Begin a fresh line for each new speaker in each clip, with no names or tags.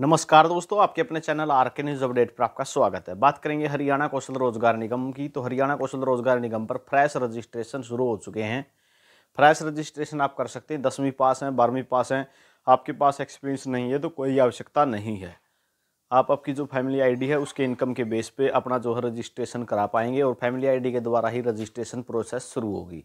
नमस्कार दोस्तों आपके अपने channel R K news update पर आपका स्वागत है बात करेंगे हरियाणा कौशल रोजगार निगम की तो हरियाणा कौशल रोजगार निगम पर फ्रेश रजिस्ट्रेशन शुरू हो चुके हैं फ्रेश रजिस्ट्रेशन आप कर सकते हैं दसवीं पास हैं बारहवीं पास हैं आपके पास एक्सपीरियंस नहीं है तो कोई आवश्यकता नहीं है आप आपकी जो फैमिली आईडी है उसके इनकम के बेस पे अपना जो है रजिस्ट्रेशन करा पाएंगे और फैमिली आईडी के द्वारा ही रजिस्ट्रेशन प्रोसेस शुरू होगी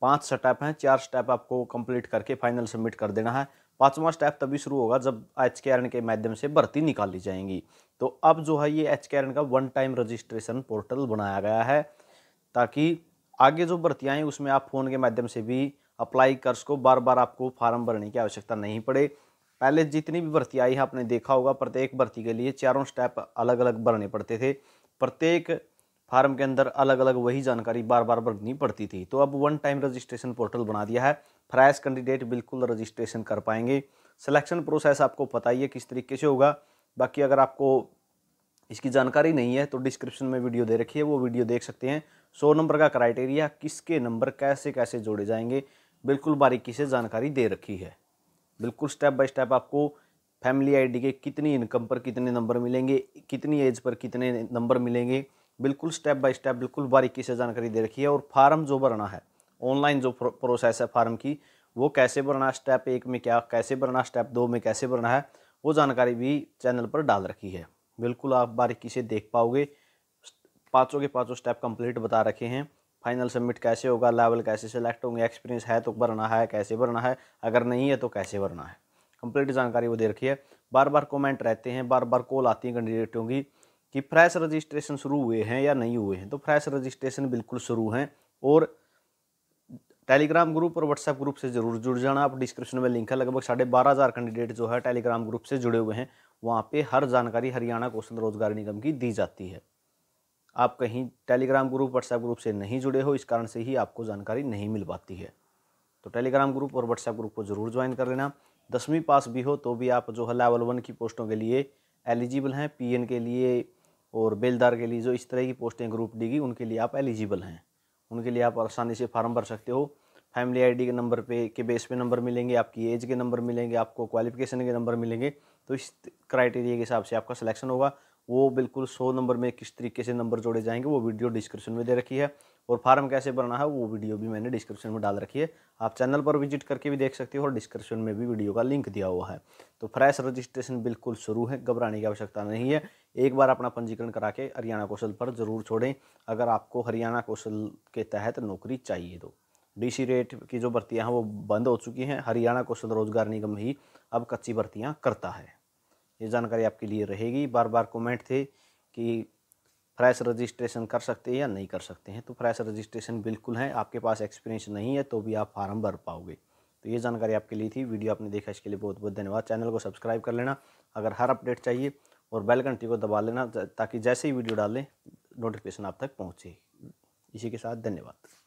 पाँच स्टेप हैं चार स्टेप आपको कंप्लीट करके फाइनल सबमिट कर देना है पाँचवा स्टेप तभी शुरू होगा जब एच के के माध्यम से भर्ती निकाली जाएंगी तो अब जो है ये एच के का वन टाइम रजिस्ट्रेशन पोर्टल बनाया गया है ताकि आगे जो भर्तियाँ हैं उसमें आप फ़ोन के माध्यम से भी अप्लाई कर सको बार बार आपको फार्म भरने की आवश्यकता नहीं पड़े पहले जितनी भी भर्ती आई है आपने देखा होगा प्रत्येक भर्ती के लिए चारों स्टेप अलग अलग भरने पड़ते थे प्रत्येक फार्म के अंदर अलग अलग वही जानकारी बार बार भरनी पड़ती थी तो अब वन टाइम रजिस्ट्रेशन पोर्टल बना दिया है फ्रेश कैंडिडेट बिल्कुल रजिस्ट्रेशन कर पाएंगे सिलेक्शन प्रोसेस आपको पता ही है किस तरीके से होगा बाकी अगर आपको इसकी जानकारी नहीं है तो डिस्क्रिप्शन में वीडियो दे रखी है वो वीडियो देख सकते हैं सौ नंबर का क्राइटेरिया किसके नंबर कैसे कैसे जोड़े जाएंगे बिल्कुल बारीकी से जानकारी दे रखी है बिल्कुल स्टेप बाय स्टेप आपको फैमिली आईडी के कितनी इनकम पर कितने नंबर मिलेंगे कितनी एज पर कितने नंबर मिलेंगे बिल्कुल स्टेप बाय स्टेप बिल्कुल बारीकी से जानकारी दे रखी है और फार्म जो भरना है ऑनलाइन जो प्रोसेस है फार्म की वो कैसे भरना स्टेप एक में क्या कैसे भरना स्टेप दो में कैसे भरना है वो जानकारी भी चैनल पर डाल रखी है बिल्कुल आप बारीकी से देख पाओगे पाँचों के पाँचों स्टेप कंप्लीट बता रखे हैं फाइनल सबमिट कैसे होगा लेवल कैसे सेलेक्ट होंगे एक्सपीरियंस है तो भरना है कैसे भरना है अगर नहीं है तो कैसे भरना है कंप्लीट जानकारी वो दे रखी है बार बार कमेंट रहते हैं बार बार कॉल आती है कैंडिडेटों की कि फ्रेश रजिस्ट्रेशन शुरू हुए हैं या नहीं हुए हैं तो फ्रेश रजिस्ट्रेशन बिल्कुल शुरू हैं और टेलीग्राम ग्रुप और व्हाट्सएप ग्रुप से जरूर जुड़ जाना आप डिस्क्रिप्शन में लिंक है लगभग साढ़े बारह हज़ार कैंडिडेट जो है टेलीग्राम ग्रुप से जुड़े हुए हैं वहाँ पे हर जानकारी हरियाणा कौशल रोजगार निगम की दी जाती है आप कहीं टेलीग्राम ग्रुप व्हाट्सएप ग्रुप से नहीं जुड़े हो इस कारण से ही आपको जानकारी नहीं मिल पाती है तो टेलीग्राम ग्रुप और व्हाट्सएप ग्रुप को ज़रूर ज्वाइन कर लेना दसवीं पास भी हो तो भी आप जो है लेवल वन की पोस्टों के लिए एलिजिबल हैं पी के लिए और बेलदार के लिए जो इस तरह की पोस्टें ग्रुप डी की उनके लिए आप एलिजिबल हैं उनके लिए आप आसानी से फार्म भर सकते हो फैमिली आईडी के नंबर पे के बेस पे नंबर मिलेंगे आपकी एज के नंबर मिलेंगे आपको क्वालिफिकेशन के नंबर मिलेंगे तो इस क्राइटेरिया के हिसाब से आपका सिलेक्शन होगा वो बिल्कुल सौ नंबर में किस तरीके से नंबर जोड़े जाएंगे वो वीडियो डिस्क्रिप्शन में दे रखी है और फार्म कैसे भरना है वो वीडियो भी मैंने डिस्क्रिप्शन में डाल रखी है आप चैनल पर विजिट करके भी देख सकते हो और डिस्क्रिप्शन में भी वीडियो का लिंक दिया हुआ है तो फ्रेश रजिस्ट्रेशन बिल्कुल शुरू है घबराने की आवश्यकता नहीं है एक बार अपना पंजीकरण करा के हरियाणा कौशल पर ज़रूर छोड़ें अगर आपको हरियाणा कौशल के तहत नौकरी चाहिए तो डी रेट की जो भर्तियाँ हैं वो बंद हो चुकी हैं हरियाणा कौशल रोजगार निगम ही अब कच्ची भर्तियाँ करता है ये जानकारी आपके लिए रहेगी बार बार कॉमेंट थे कि फ्रेश रजिस्ट्रेशन कर सकते हैं या नहीं कर सकते हैं तो फ्रेश रजिस्ट्रेशन बिल्कुल है आपके पास एक्सपीरियंस नहीं है तो भी आप फार्म भर पाओगे तो ये जानकारी आपके लिए थी वीडियो आपने देखा इसके लिए बहुत बहुत धन्यवाद चैनल को सब्सक्राइब कर लेना अगर हर अपडेट चाहिए और बेल घंटी को दबा लेना ताकि जैसे ही वीडियो डालें नोटिफिकेशन आप तक पहुँचे इसी के साथ धन्यवाद